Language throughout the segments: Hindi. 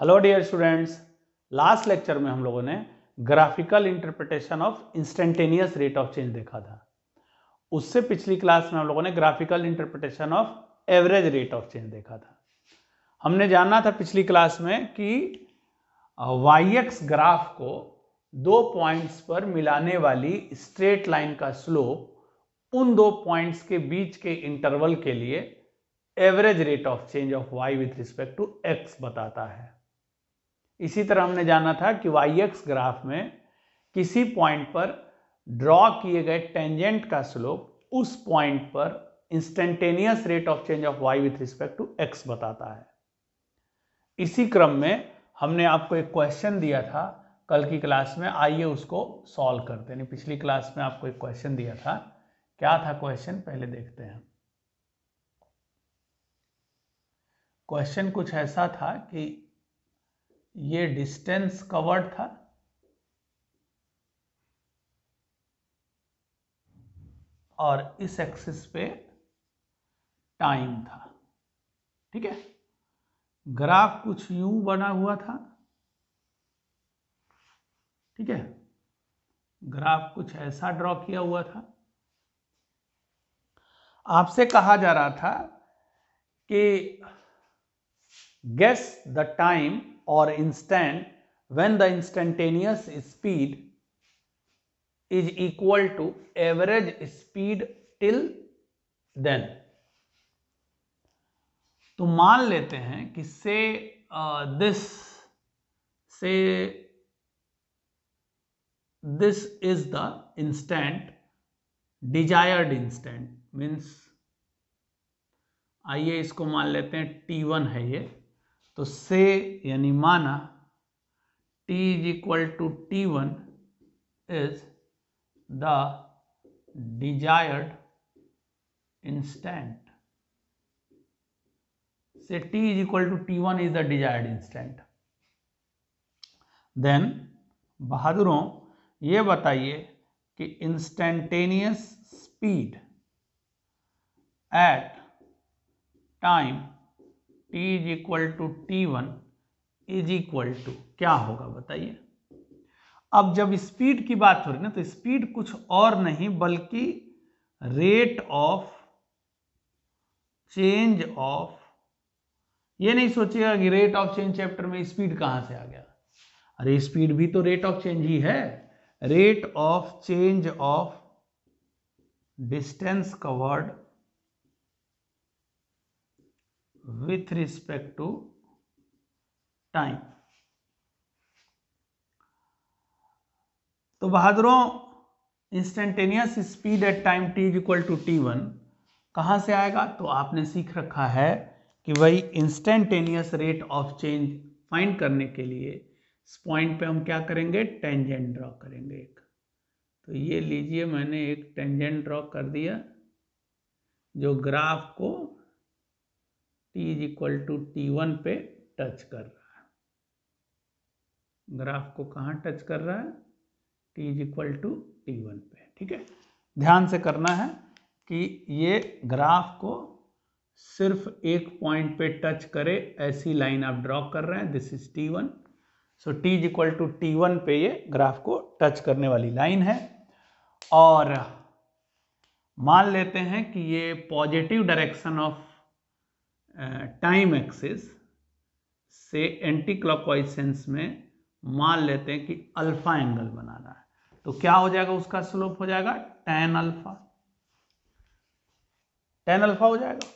Hello dear students last lecture में हम लोगों ने graphical interpretation of instantaneous rate of change देखा था उससे पिछली क्लास में हम लोगों ने graphical interpretation of average rate of change देखा था हमने जाना था पिछली क्लास में कि वाई एक्स ग्राफ को दो पॉइंट्स पर मिलाने वाली स्ट्रेट लाइन का स्लोप उन दो पॉइंट्स के बीच के इंटरवल के लिए average rate of change of y with respect to x बताता है इसी तरह हमने जाना था कि वाई एक्स ग्राफ में किसी पॉइंट पर ड्रॉ किए गए टेंजेंट का स्लोप उस पॉइंट पर instantaneous rate of change of y with respect to x बताता है इसी क्रम में हमने आपको एक क्वेश्चन दिया था कल की क्लास में आइए उसको सॉल्व करते हैं पिछली क्लास में आपको एक क्वेश्चन दिया था क्या था क्वेश्चन पहले देखते हैं क्वेश्चन कुछ ऐसा था कि ये डिस्टेंस कवर्ड था और इस एक्सिस पे टाइम था ठीक है ग्राफ कुछ यू बना हुआ था ठीक है ग्राफ कुछ ऐसा ड्रॉ किया हुआ था आपसे कहा जा रहा था कि guess the time or instant when the instantaneous speed is equal to average speed till then तो मान लेते हैं कि से दिस से this is the instant desired instant means आइए इसको मान लेते हैं T1 है ये तो से यानी माना t is equal to t one is the desired instant से t equal to t one is the desired instant then बहादुरों ये बताइए कि instantaneous speed at time t is equal to t one is equal to क्या होगा बताइए अब जब स्पीड की बात हो रही ना तो स्पीड कुछ और नहीं बल्कि रेट ऑफ चेंज ऑफ ये नहीं सोचिएगा कि रेट ऑफ चेंज चैप्टर में स्पीड कहां से आ गया अरे स्पीड भी तो रेट ऑफ चेंज ही है rate of change of distance covered Mm-hmm. with respect to time तो बहादुरों instantaneous speed at time t is equal to t one कहाँ से आएगा तो आपने सीख रखा है कि वही instantaneous rate of change find करने के लिए इस पॉइंट पे हम क्या करेंगे टेंजेंट ड्रॉ करेंगे एक तो ये लीजिए मैंने एक टेंजेंट ड्रॉ कर दिया जो ग्राफ को t is equal to t one पे टच कर रहा है ग्राफ को कहाँ टच कर रहा है t is equal to t one पे ठीक है ध्यान से करना है कि ये ग्राफ को सिर्फ एक पॉइंट पे टच करे ऐसी लाइन आप ड्रॉ कर रहे हैं this is t one so t is equal to t one पे ये ग्राफ को टच करने वाली लाइन है और मान लेते हैं कि ये positive direction of time axis से एंटी क्लॉकवाइज सेंस में मान लेते हैं कि अल्फा एंगल बनाना है तो क्या हो जाएगा उसका स्लोप हो जाएगा टेन अल्फा टेन अल्फा हो जाएगा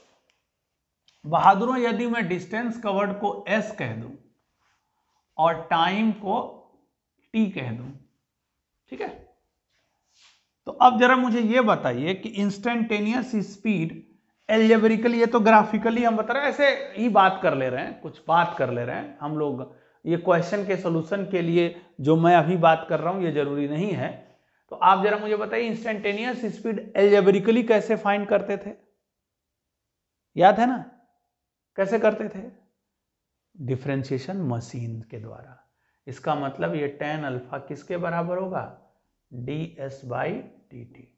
बहादुरों यदि मैं डिस्टेंस कवर्ड को एस कह दूं और टाइम को टी कह दूं ठीक है तो अब जरा मुझे यह बताइए कि इंस्टेंटेनियस स्पीड एलजेबरिकली ये तो ग्राफिकली हम बता रहे हैं ऐसे ही बात कर ले रहे हैं कुछ बात कर ले रहे हैं हम लोग ये क्वेश्चन के सोल्यूशन के लिए जो मैं अभी बात कर रहा हूँ ये जरूरी नहीं है तो आप जरा मुझे बताइए इंस्टेंटेनियस स्पीड एल्जेबरिकली कैसे फाइंड करते थे याद है ना कैसे करते थे डिफ्रेंशिएशन मशीन के द्वारा इसका मतलब ये टेन अल्फा किसके बराबर होगा d s by d t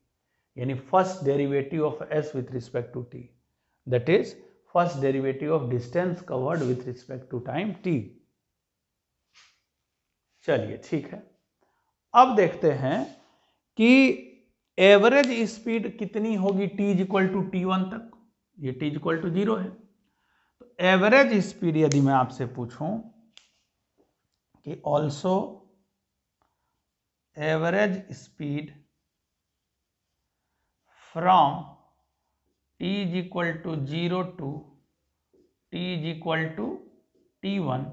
यानी first derivative of s with respect to t that is first derivative of distance covered with respect to time t चलिए ठीक है अब देखते हैं कि एवरेज स्पीड कितनी होगी t is equal to t one तक ये टी इक्वल टू जीरो है तो एवरेज स्पीड यदि मैं आपसे पूछूं कि also average speed from t is equal to 0 to t is equal to t1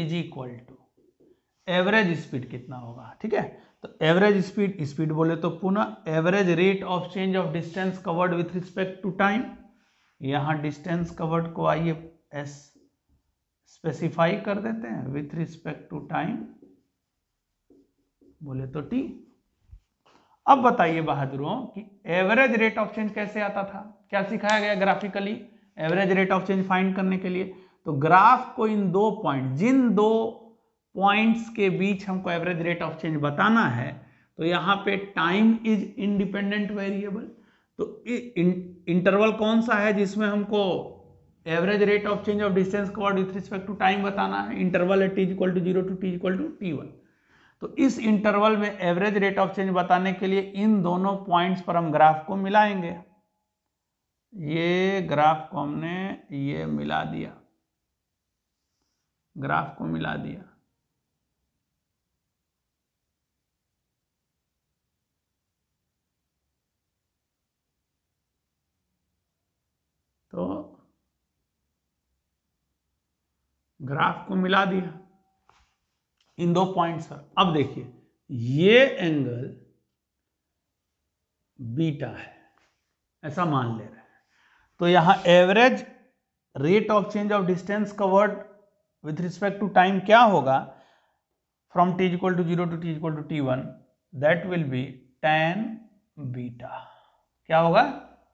is equal to average speed कितना होगा ठीक है तो एवरेज स्पीड स्पीड बोले तो पुनः average rate of change of distance covered with respect to time यहां डिस्टेंस कवर्ड को आइए एस स्पेसिफाई कर देते हैं विथ रिस्पेक्ट टू टाइम बोले तो टी अब बताइए बहादुरों कि एवरेज रेट ऑफ चेंज कैसे आता था क्या सिखाया गया graphically average rate of change find करने के लिए तो ग्राफ को इन दो पॉइंट जिन दो पॉइंट्स के बीच हमको एवरेज रेट ऑफ चेंज बताना है तो यहाँ पे टाइम इज इंडिपेंडेंट वेरिएबल तो इंटरवल कौन सा है जिसमें हमको average rate of change of distance covered with respect to time बताना है इंटरवल है t equal to zero to t equal to t one तो इस इंटरवल में एवरेज रेट ऑफ चेंज बताने के लिए इन दोनों पॉइंट्स पर हम ग्राफ को मिलाएंगे ये ग्राफ को हमने ये मिला दिया ग्राफ को मिला दिया तो ग्राफ को मिला दिया इन दो पॉइंट्स पर अब देखिए ये एंगल बीटा है ऐसा मान ले रहे हैं तो यहां average rate of change of distance covered with respect to time क्या होगा from t equal to zero to t equal to t one that will be ten beta क्या होगा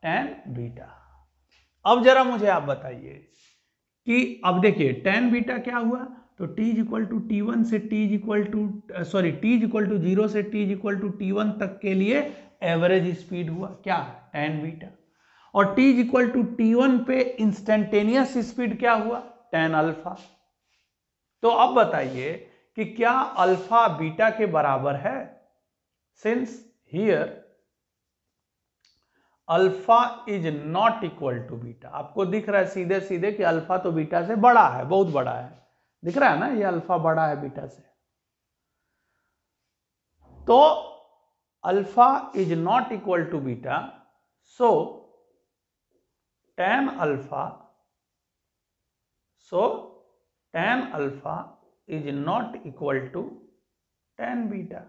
टेन बीटा अब जरा मुझे आप बताइए कि अब देखिए टेन बीटा क्या हुआ तो t is equal to t one से t is equal to sorry t is equal to zero से t is equal to t one तक के लिए एवरेज स्पीड हुआ क्या टेन बीटा और t is equal to t one पे इंस्टेंटेनियस स्पीड क्या हुआ टेन अल्फा तो अब बताइए कि क्या अल्फा बीटा के बराबर है since here alpha is not equal to beta आपको दिख रहा है सीधे सीधे कि अल्फा तो बीटा से बड़ा है बहुत बड़ा है दिख रहा है ना ये अल्फा बड़ा है बीटा से तो alpha is not equal to beta so tan alpha so tan alpha is not equal to tan beta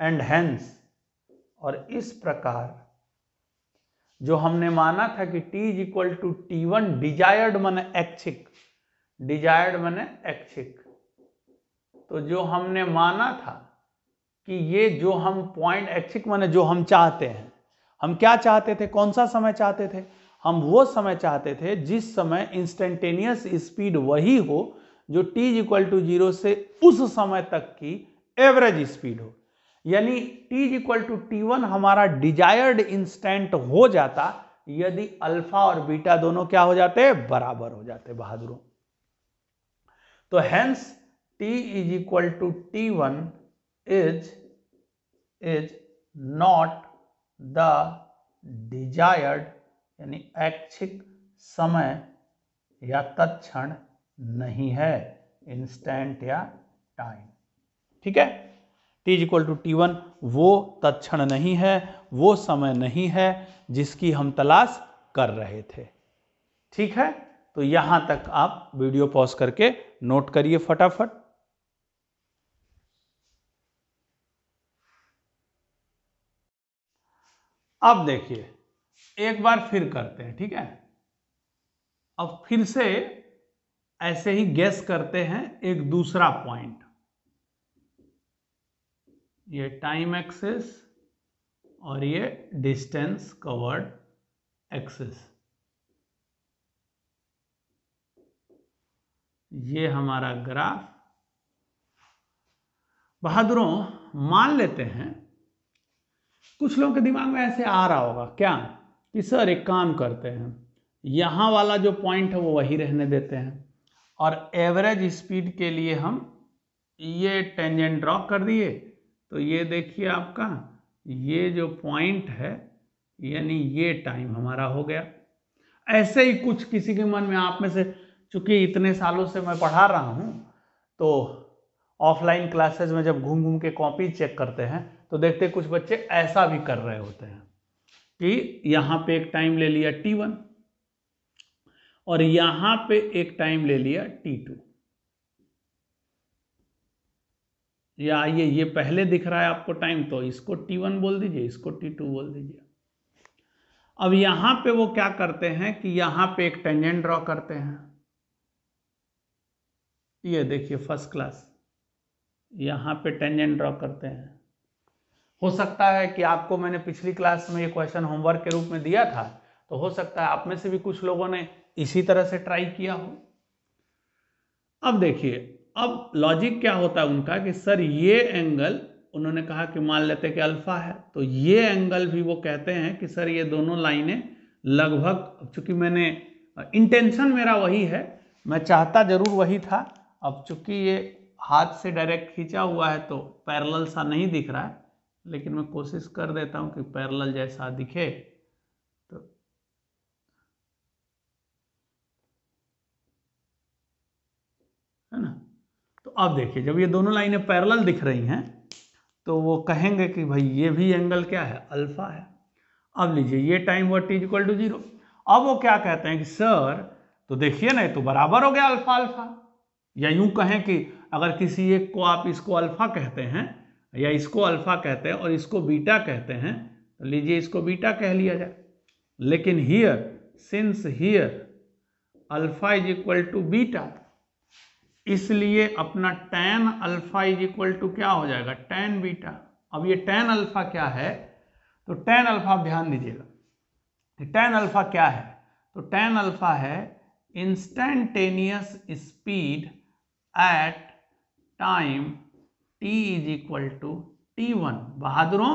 and hence और इस प्रकार जो हमने माना था कि t is equal to t one desired मन एक्चिक डिजायर्ड मैंने ऐच्छिक तो जो हमने माना था कि ये जो हम पॉइंट ऐच्छिक मैंने जो हम चाहते हैं हम क्या चाहते थे कौन सा समय चाहते थे हम वो समय चाहते थे जिस समय इंस्टेंटेनियस स्पीड वही हो जो t इक्वल टू जीरो से उस समय तक की एवरेज स्पीड हो यानी t इक्वल टू टी हमारा डिजायर्ड इंस्टेंट हो जाता यदि अल्फा और बीटा दोनों क्या हो जाते बराबर हो जाते बहादुरों तो hence t is equal to t one is is not the desired यानी ऐच्छिक समय या तत्क्षण नहीं है इंस्टेंट या टाइम ठीक है t is equal to t one वो तत्क्षण नहीं है वो समय नहीं है जिसकी हम तलाश कर रहे थे ठीक है तो यहां तक आप वीडियो पॉज करके नोट करिए फटाफट अब देखिए एक बार फिर करते हैं ठीक है अब फिर से ऐसे ही गैस करते हैं एक दूसरा पॉइंट ये टाइम एक्सेस और ये डिस्टेंस कवर्ड एक्सेस ये हमारा ग्राफ बहादुरों मान लेते हैं कुछ लोगों के दिमाग में ऐसे आ रहा होगा क्या कि सर एक काम करते हैं यहां वाला जो पॉइंट है वो वही रहने देते हैं और एवरेज स्पीड के लिए हम ये टेंजेंट ड्रॉ कर दिए तो ये देखिए आपका ये जो पॉइंट है यानी ये टाइम हमारा हो गया ऐसे ही कुछ किसी के मन में आप में से चूँकि इतने सालों से मैं पढ़ा रहा हूँ तो ऑफलाइन क्लासेज में जब घूम घूम के कॉपी चेक करते हैं तो देखते कुछ बच्चे ऐसा भी कर रहे होते हैं कि यहाँ पे एक टाइम ले लिया टी वन और यहाँ पे एक टाइम ले लिया टी टू या आइए ये पहले दिख रहा है आपको टाइम तो इसको टी वन बोल दीजिए इसको टी टू बोल दीजिए अब यहाँ पे वो क्या करते हैं कि यहाँ पे एक टेंजेंट ड्रॉ करते हैं ये देखिए फर्स्ट क्लास यहाँ पे टेंजेंट ड्रॉ करते हैं हो सकता है कि आपको मैंने पिछली क्लास में ये क्वेश्चन होमवर्क के रूप में दिया था तो हो सकता है आप में से भी कुछ लोगों ने इसी तरह से ट्राई किया हो अब देखिए अब लॉजिक क्या होता है उनका कि सर ये एंगल उन्होंने कहा कि मान लेते कि अल्फा है तो ये एंगल भी वो कहते हैं कि सर ये दोनों लाइनें लगभग चूंकि मैंने इंटेंशन मेरा वही है मैं चाहता जरूर वही था अब चूंकि ये हाथ से डायरेक्ट खींचा हुआ है तो पैरेलल सा नहीं दिख रहा है लेकिन मैं कोशिश कर देता हूँ कि पैरेलल जैसा दिखे तो है ना तो अब देखिए जब ये दोनों लाइनें पैरेलल दिख रही हैं तो वो कहेंगे कि भाई ये भी एंगल क्या है अल्फा है अब लीजिए ये time what is equal to zero अब वो क्या कहते हैं कि सर तो देखिए ना तो बराबर हो गया अल्फा अल्फा या यूं कहें कि अगर किसी एक को आप इसको अल्फ़ा कहते हैं या इसको अल्फ़ा कहते हैं और इसको बीटा कहते हैं तो लीजिए इसको बीटा कह लिया जाए लेकिन here since here alpha is equal to beta इसलिए अपना tan alpha is equal to क्या हो जाएगा टैन बीटा अब ये टैन अल्फ़ा क्या है तो टैन अल्फ़ा ध्यान दीजिएगा टैन अल्फ़ा क्या है तो टैन अल्फ़ा है instantaneous speed at time t is equal to t one बहादुरों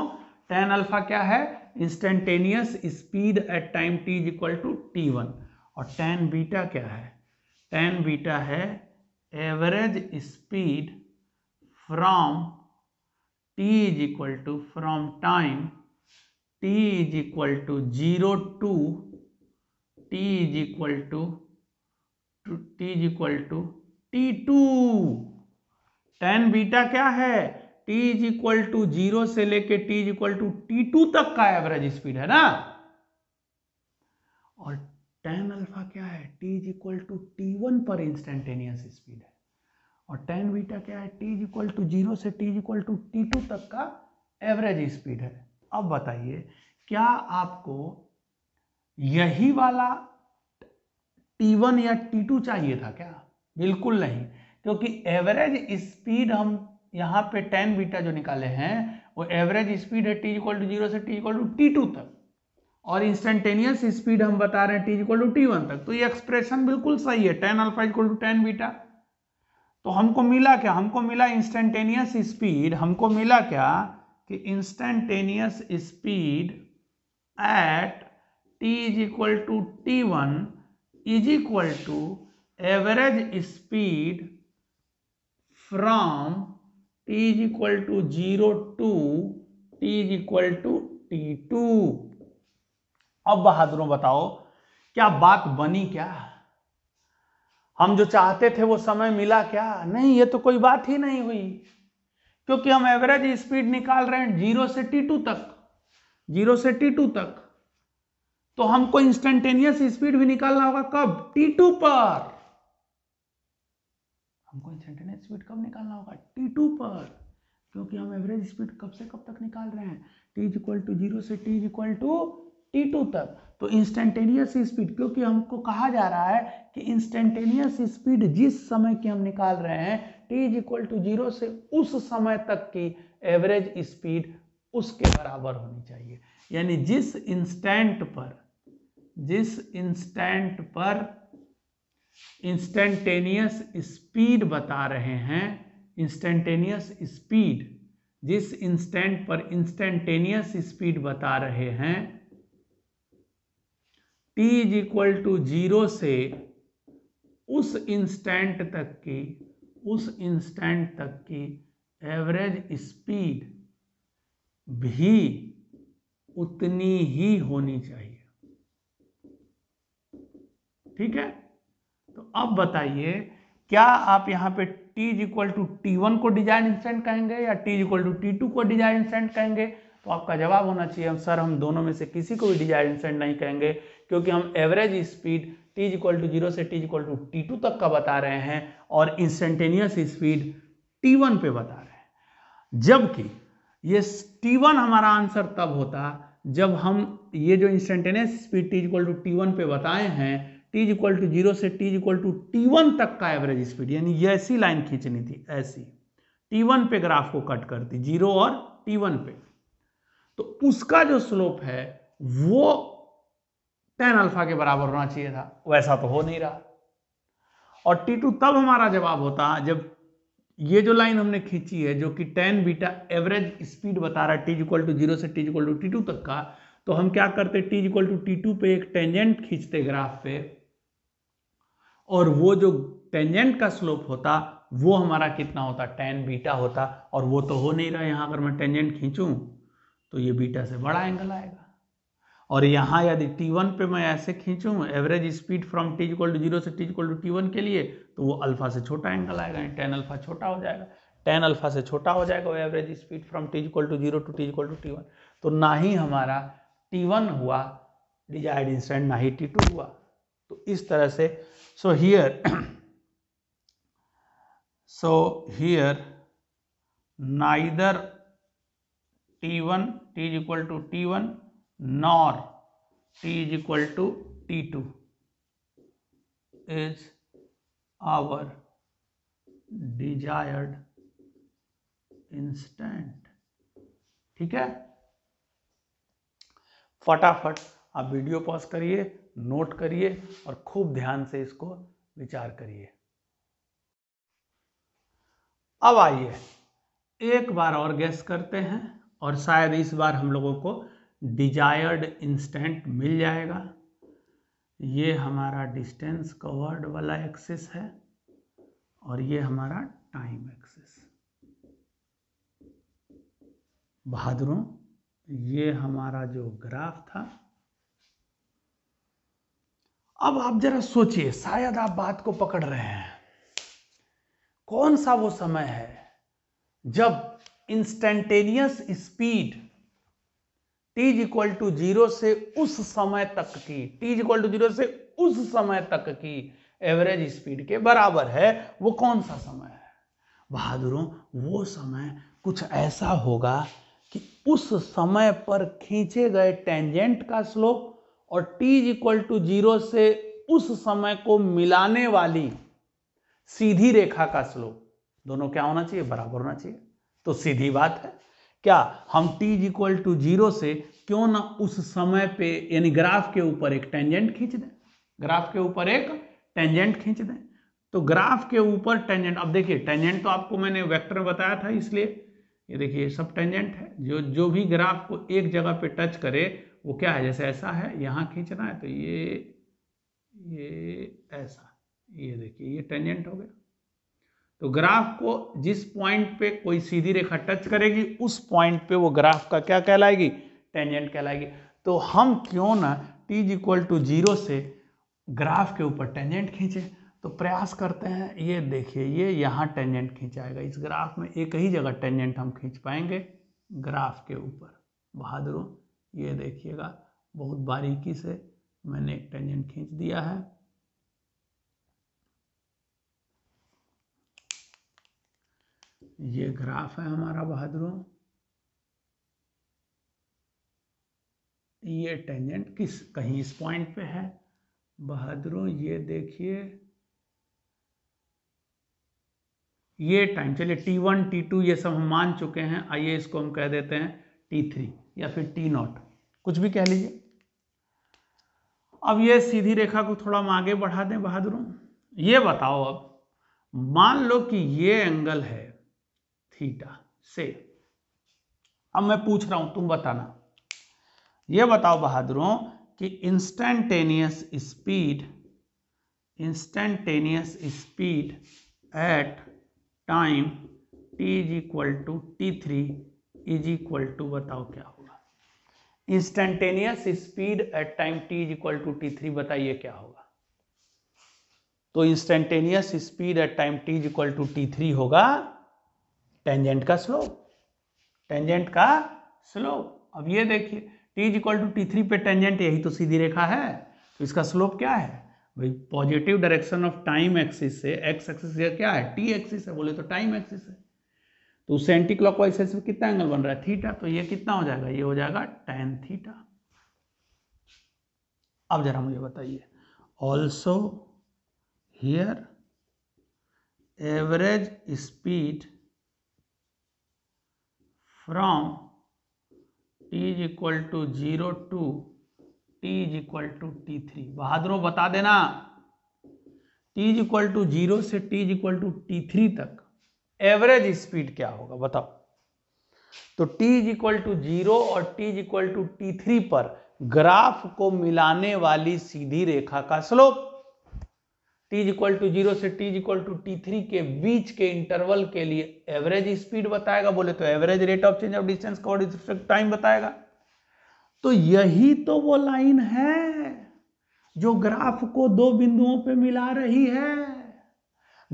टेन अल्फा क्या है instantaneous speed at time t is equal to t one और टेन बीटा क्या है टेन बीटा है average speed from t is equal to from time t is equal to zero to t is equal to t is equal to t two tan beta क्या है t is equal to zero से लेके t is equal to t two तक का एवरेज स्पीड है ना और टेन अल्फा क्या है t is equal to t one पर इंस्टेंटेनियस स्पीड है और टेन बीटा क्या है t is equal to zero से t is equal to t two तक का एवरेज स्पीड है अब बताइए क्या आपको यही वाला टी वन या टी टू चाहिए था क्या बिल्कुल नहीं क्योंकि एवरेज स्पीड हम यहाँ पे टेन बीटा जो निकाले हैं वो एवरेज स्पीड है टी इक्वल टू जीरो से t equal to t two तक और इंस्टेंटेनियस स्पीड हम बता रहे हैं t equal to t one तक तो ये एक्सप्रेशन बिल्कुल सही है tan alpha equal to tan beta तो हमको मिला क्या हमको मिला इंस्टेंटेनियस स्पीड हमको मिला क्या कि instantaneous speed at t is equal to t one is equal to average speed from t is equal to zero to t is equal to t two अब बहादुरों बताओ क्या बात बनी क्या हम जो चाहते थे वो समय मिला क्या नहीं ये तो कोई बात ही नहीं हुई क्योंकि हम एवरेज स्पीड निकाल रहे हैं जीरो से टी टू तक जीरो से टी टू तक तो हमको इंस्टेंटेनियस स्पीड भी निकालना होगा कब टी टू पर हमको इंस्टेंटेनियस स्पीड कब निकालना होगा टी टू पर क्योंकि हम एवरेज स्पीड कब से कब तक निकाल रहे हैं t is equal to zero से t is equal to t two तक तो इंस्टेंटेनियस स्पीड क्योंकि हमको कहा जा रहा है कि इंस्टेंटेनियस स्पीड जिस समय की हम निकाल रहे हैं t is equal to zero से उस समय तक की एवरेज स्पीड उसके बराबर होनी चाहिए यानी जिस इंस्टेंट पर जिस इंस्टेंट पर इंस्टेंटेनियस स्पीड बता रहे हैं इंस्टेंटेनियस स्पीड जिस इंस्टेंट पर इंस्टेंटेनियस स्पीड बता रहे हैं t is equal to zero से उस इंस्टेंट तक की उस इंस्टेंट तक की एवरेज स्पीड भी उतनी ही होनी चाहिए ठीक है तो अब बताइए क्या आप यहाँ पे t is equal to t को डिजाइन इंस्टेंट कहेंगे या t is equal to t को डिजाइन इंस्टेंट कहेंगे तो आपका जवाब होना चाहिए हम सर हम दोनों में से किसी को भी डिजाइन इंस्टेंट नहीं कहेंगे क्योंकि हम average speed t is equal to zero से t is equal to t तक का बता रहे हैं और इंस्टेंटेनियस स्पीड t1 पे बता रहे हैं जबकि ये t1 हमारा आंसर तब होता जब हम ये जो instantaneous speed t is equal to t पे बताए हैं t is equal to zero से t is equal to t one तक का एवरेज स्पीड यानी ये ऐसी लाइन खींचनी थी ऐसी टी वन पे ग्राफ को कट करती जीरो और टी वन पे तो उसका जो स्लोप है वो टेन अल्फा के बराबर होना चाहिए था वैसा तो हो नहीं रहा और टी टू तब हमारा जवाब होता जब ये जो लाइन हमने खींची है जो कि टेन बीटा एवरेज स्पीड बता रहा है टी इक्वल टू जीरो से t equal to t two तक का तो हम क्या करते t equal to t two पे एक टेंजेंट खींचते ग्राफ पे और वो जो टेंजेंट का स्लोप होता वो हमारा कितना होता टेन बीटा होता और वो तो हो नहीं रहा यहाँ अगर मैं टेंजेंट खींचूं तो ये बीटा से बड़ा एंगल आएगा और यहाँ यदि टी वन पे मैं ऐसे खींचूँ average speed from t equal to zero से t equal to t one के लिए तो वो अल्फा से छोटा एंगल आएगा टेन अल्फा छोटा हो जाएगा टेन अल्फा से छोटा हो जाएगा वो average speed from t equal to zero to t equal to t one तो ना ही हमारा टी वन हुआ डिजायर्ड इंस्टेंट ना ही टी टू हुआ तो इस तरह से so here so here neither t1 t is equal to t1 nor t is equal to t2 is our desired instant ठीक है फटाफट आप वीडियो पॉज करिए नोट करिए और खूब ध्यान से इसको विचार करिए अब आइए एक बार और गैस करते हैं और शायद इस बार हम लोगों को डिजायर्ड इंस्टेंट मिल जाएगा ये हमारा डिस्टेंस कवर्ड वाला एक्सेस है और ये हमारा टाइम एक्सेस बहादुरों ये हमारा जो ग्राफ था अब आप जरा सोचिए शायद आप बात को पकड़ रहे हैं कौन सा वो समय है जब instantaneous speed t's equal to zero से उस समय तक की टीज इक्वल टू जीरो से उस समय तक की एवरेज स्पीड के बराबर है वो कौन सा समय है बहादुरों वो समय कुछ ऐसा होगा कि उस समय पर खींचे गए टेंजेंट का स्लोप और t is equal to zero से उस समय को मिलाने वाली सीधी रेखा का स्लोप दोनों क्या होना चाहिए बराबर होना चाहिए तो सीधी बात है क्या हम t is equal to zero से क्यों ना उस समय पे यानी ग्राफ के ऊपर एक टेंजेंट खींच दें ग्राफ के ऊपर एक टेंजेंट खींच दें तो ग्राफ के ऊपर टेंजेंट अब देखिए टेंजेंट तो आपको मैंने वेक्टर बताया था इसलिए ये देखिए सब टेंजेंट है जो जो भी ग्राफ को एक जगह पे टच करे वो क्या है जैसे ऐसा है यहाँ खींचना है तो ये ये ऐसा ये देखिए ये टेंजेंट हो गया तो ग्राफ को जिस पॉइंट पे कोई सीधी रेखा टच करेगी उस पॉइंट पे वो ग्राफ का क्या कहलाएगी टेंजेंट कहलाएगी तो हम क्यों ना t इक्वल टू जीरो से ग्राफ के ऊपर टेंजेंट खींचे तो प्रयास करते हैं ये देखिए ये यहाँ टेंजेंट खींचाएगा इस ग्राफ में एक ही जगह टेंजेंट हम खींच पाएंगे ग्राफ के ऊपर बहादुरों ये देखिएगा बहुत बारीकी से मैंने एक टेंजेंट खींच दिया है ये ग्राफ है हमारा बहादुरों ये टेंजेंट किस कहीं इस पॉइंट पे है बहादुरों ये देखिए ये टाइम चलिए टी वन टी टू ये सब हम मान चुके हैं आइए इसको हम कह देते हैं टी थ्री या फिर टी नॉट कुछ भी कह लीजिए अब ये सीधी रेखा को थोड़ा हम आगे बढ़ा दें बहादुरों ये बताओ अब मान लो कि ये एंगल है थीटा से अब मैं पूछ रहा हूं तुम बताना ये बताओ बहादुरों कि instantaneous speed instantaneous speed at time t is equal to t three is equal to बताओ क्या हो instantaneous speed at time t is equal to t three बताइए क्या होगा तो instantaneous speed at time t is equal to t three होगा टेंजेंट का स्लोप टेंजेंट का स्लोप अब ये देखिए t is equal to t three पे टेंजेंट यही तो सीधी रेखा है तो इसका स्लोप क्या है भाई positive direction of time axis से एक्स एक्सिस क्या है टी एक्सिस है बोले तो टाइम एक्सिस है तो उससे एंटी क्लॉक वाइज से कितना एंगल बन रहा है थीटा तो ये कितना हो जाएगा ये हो जाएगा टेन थीटा अब जरा मुझे बताइए also here average speed from t is equal to zero to t is equal to t three बहादुरों बता देना t is equal to zero से t is equal to t three तक एवरेज स्पीड क्या होगा बताओ तो t is equal to zero और t is equal to t three पर ग्राफ को मिलाने वाली सीधी रेखा का slope t is equal to zero से t is equal to t three के बीच के इंटरवल के लिए एवरेज स्पीड बताएगा बोले तो average rate of change of distance का टाइम बताएगा तो यही तो वो लाइन है जो ग्राफ को दो बिंदुओं पे मिला रही है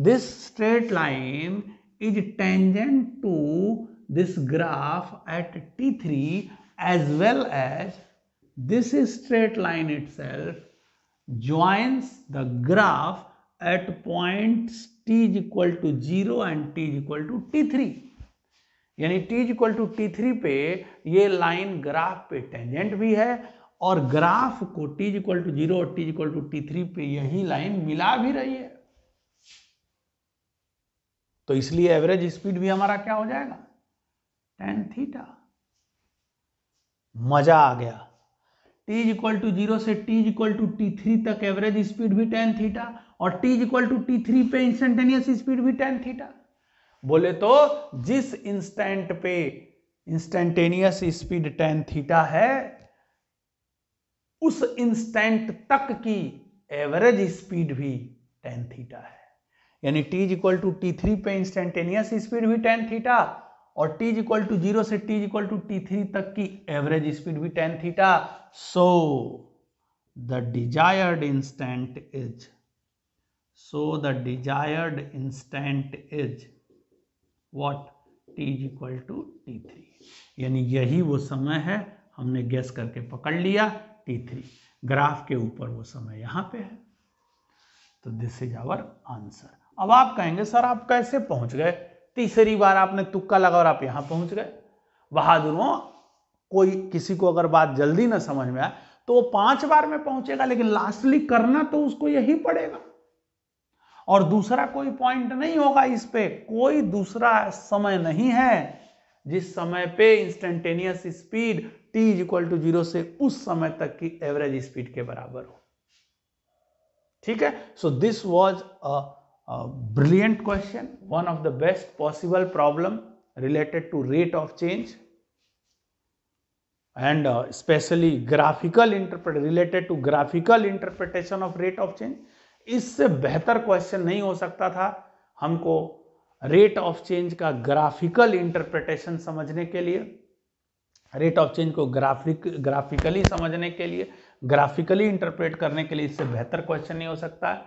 this straight line is tangent to this graph at t3 as well as this straight line itself joins the graph at points t is equal to 0 and t is equal to t3 यानी t is equal to t three पे ये लाइन ग्राफ पे टेंजेंट भी है और ग्राफ को t is equal to zero और t is equal to t three पे यही लाइन मिला भी रही है तो इसलिए एवरेज स्पीड भी हमारा क्या हो जाएगा टेन थीटा मजा आ गया t's is equal to zero से t's is equal to t three तक एवरेज स्पीड भी टेन थीटा और t's is equal to t three पे इंस्टेंटेनियस स्पीड भी टेन थीटा बोले तो जिस इंस्टेंट पे इंस्टेंटेनियस स्पीड टेन थीटा है उस इंस्टेंट तक की एवरेज स्पीड भी टेन थीटा है यानी t equal to t three पे इंस्टेंटेनियस स्पीड भी टेन थीटा और t is equal to zero से t equal to t three तक की एवरेज स्पीड भी tan theta so the desired instant is so the desired instant is what t equal to t three यानी यही वो समय है हमने गैस करके पकड़ लिया टी थ्री ग्राफ के ऊपर वो समय यहाँ पे है तो दिस इज आवर आंसर अब आप कहेंगे सर आप कैसे पहुंच गए तीसरी बार आपने तुक्का लगा और आप यहां पहुंच गए बहादुरों कोई किसी को अगर बात जल्दी ना समझ में आए तो वो पांच बार में पहुंचेगा लेकिन लास्टली करना तो उसको यही पड़ेगा और दूसरा कोई पॉइंट नहीं होगा इस पे कोई दूसरा समय नहीं है जिस समय पे instantaneous speed t is equal to zero से उस समय तक की एवरेज स्पीड के बराबर हो ठीक है so this was a brilliant question one of the best possible problem related to rate of change and specially graphical interpret related to graphical interpretation of rate of change इससे बेहतर क्वेश्चन नहीं हो सकता था हमको रेट ऑफ चेंज का ग्राफिकल इंटरप्रिटेशन समझने के लिए रेट ऑफ चेंज को ग्राफिक ग्राफिकली समझने के लिए ग्राफिकली इंटरप्रेट करने के लिए इससे बेहतर क्वेश्चन नहीं हो सकता है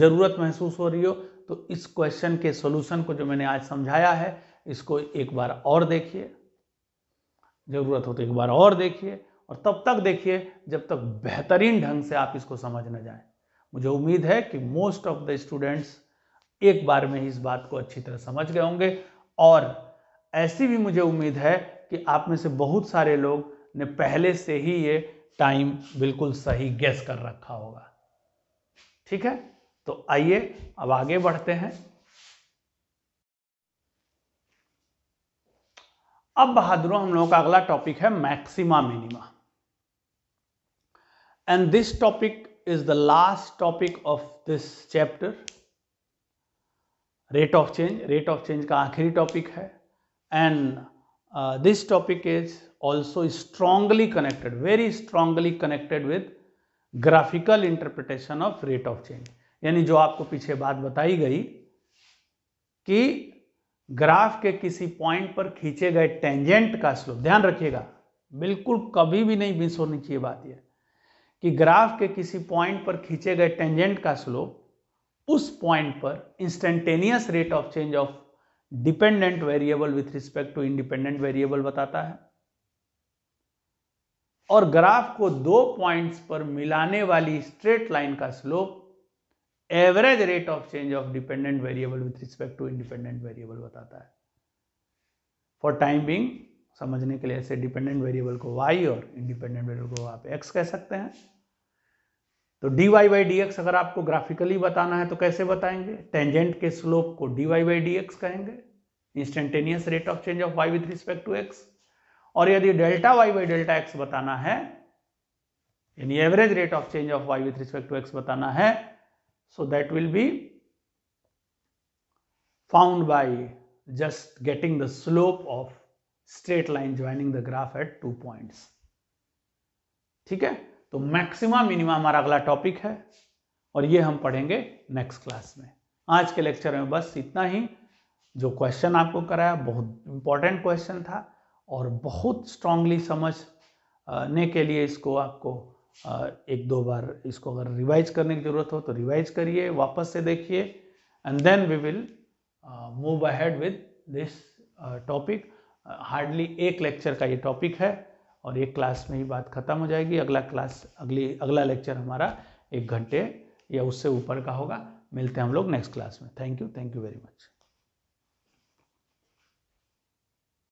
ज़रूरत महसूस हो रही हो तो इस क्वेश्चन के सोल्यूशन को जो मैंने आज समझाया है इसको एक बार और देखिए ज़रूरत हो तो एक बार और देखिए और तब तक देखिए जब तक बेहतरीन ढंग से आप इसको समझ न जाए मुझे उम्मीद है कि मोस्ट ऑफ द स्टूडेंट्स एक बार में ही इस बात को अच्छी तरह समझ गए होंगे और ऐसी भी मुझे उम्मीद है कि आप में से बहुत सारे लोग ने पहले से ही ये टाइम बिल्कुल सही गैस कर रखा होगा ठीक है तो आइए अब आगे बढ़ते हैं अब बहादुरों हम लोगों का अगला टॉपिक है maxima minima and this topic is the last topic of this chapter rate of change rate of change का आखिरी टॉपिक है and this topic is also strongly connected very strongly connected with graphical interpretation of rate of change यानी जो आपको पीछे बात बताई गई कि ग्राफ के किसी पॉइंट पर खींचे गए टेंजेंट का स्लोप ध्यान रखिएगा बिल्कुल कभी भी नहीं मिस होनी चाहिए बात यह कि ग्राफ के किसी पॉइंट पर खींचे गए टेंजेंट का स्लोप उस पॉइंट पर instantaneous rate of change of dependent variable with respect to independent variable बताता है और ग्राफ को दो पॉइंट्स पर मिलाने वाली स्ट्रेट लाइन का slope average rate of change of dependent variable with respect to independent variable बताता है फॉर टाइम बिंग समझने के लिए ऐसे डिपेंडेंट वेरिएबल को वाई और इंडिपेंडेंट वेरिएबल को आप एक्स कह सकते हैं तो d y by d x अगर आपको ग्राफिकली बताना है तो कैसे बताएंगे टेंजेंट के स्लोप को d y by d x कहेंगे instantaneous rate of change of y with respect to x और यदि delta y by delta x बताना है यानी average rate of change of y with respect to x बताना है So that will be found by just getting the slope of straight line joining the graph at two points. ठीक है तो मैक्सिमा मिनिमा हमारा अगला टॉपिक है और ये हम पढ़ेंगे नेक्स्ट क्लास में आज के लेक्चर में बस इतना ही जो क्वेश्चन आपको कराया बहुत इंपॉर्टेंट क्वेश्चन था और बहुत स्ट्रांगली समझने के लिए इसको आपको एक दो बार इसको अगर रिवाइज करने की ज़रूरत हो तो रिवाइज करिए वापस से देखिए and then we will move ahead with this topic hardly एक लेक्चर का ये टॉपिक है और एक क्लास में ही बात खत्म हो जाएगी अगला क्लास अगली अगला लेक्चर हमारा एक घंटे या उससे ऊपर का होगा मिलते हैं हम लोग नेक्स्ट क्लास में thank you thank you very much